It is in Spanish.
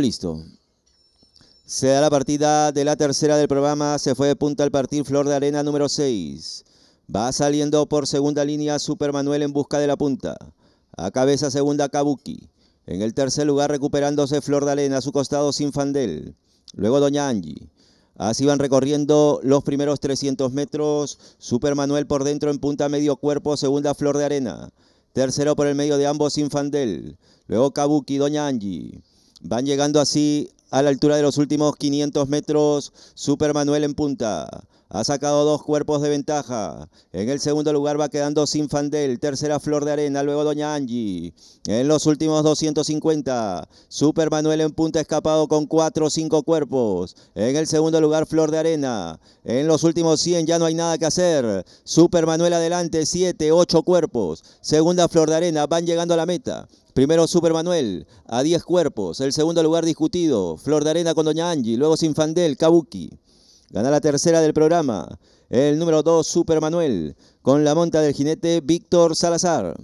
listo. Se da la partida de la tercera del programa. Se fue de punta al partir Flor de Arena número 6. Va saliendo por segunda línea Supermanuel en busca de la punta. A cabeza segunda Kabuki. En el tercer lugar recuperándose Flor de Arena. A su costado sin Fandel. Luego Doña Angie. Así van recorriendo los primeros 300 metros. Supermanuel por dentro en punta medio cuerpo. Segunda Flor de Arena. Tercero por el medio de ambos sin Fandel. Luego Kabuki, Doña Angie. Van llegando así a la altura de los últimos 500 metros, Supermanuel en punta. Ha sacado dos cuerpos de ventaja. En el segundo lugar va quedando Sinfandel. Tercera Flor de Arena. Luego Doña Angie. En los últimos 250. Supermanuel en punta escapado con cuatro o cinco cuerpos. En el segundo lugar Flor de Arena. En los últimos 100 ya no hay nada que hacer. Supermanuel adelante. Siete, ocho cuerpos. Segunda Flor de Arena. Van llegando a la meta. Primero Supermanuel a 10 cuerpos. El segundo lugar discutido, Flor de Arena con Doña Angie. Luego Sinfandel, Kabuki. Gana la tercera del programa. El número 2, Supermanuel, con la monta del jinete Víctor Salazar.